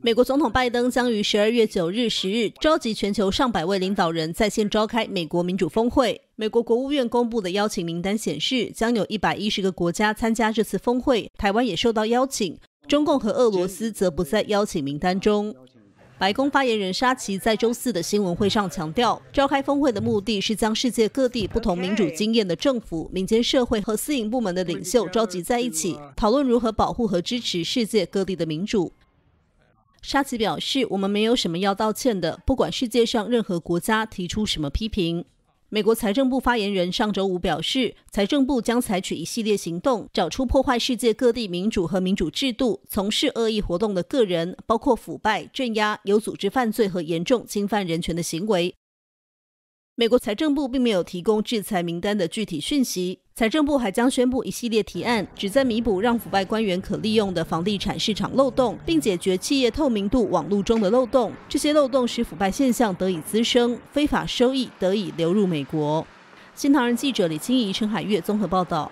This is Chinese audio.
美国总统拜登将于十二月九日、十日召集全球上百位领导人在线召开美国民主峰会。美国国务院公布的邀请名单显示，将有一百一十个国家参加这次峰会，台湾也受到邀请。中共和俄罗斯则不在邀请名单中。白宫发言人沙奇在周四的新闻会上强调，召开峰会的目的是将世界各地不同民主经验的政府、民间社会和私营部门的领袖召集在一起，讨论如何保护和支持世界各地的民主。沙奇表示：“我们没有什么要道歉的，不管世界上任何国家提出什么批评。”美国财政部发言人上周五表示，财政部将采取一系列行动，找出破坏世界各地民主和民主制度、从事恶意活动的个人，包括腐败、镇压、有组织犯罪和严重侵犯人权的行为。美国财政部并没有提供制裁名单的具体讯息。财政部还将宣布一系列提案，旨在弥补让腐败官员可利用的房地产市场漏洞，并解决企业透明度网络中的漏洞。这些漏洞使腐败现象得以滋生，非法收益得以流入美国。《新唐人》记者李清怡、陈海月综合报道。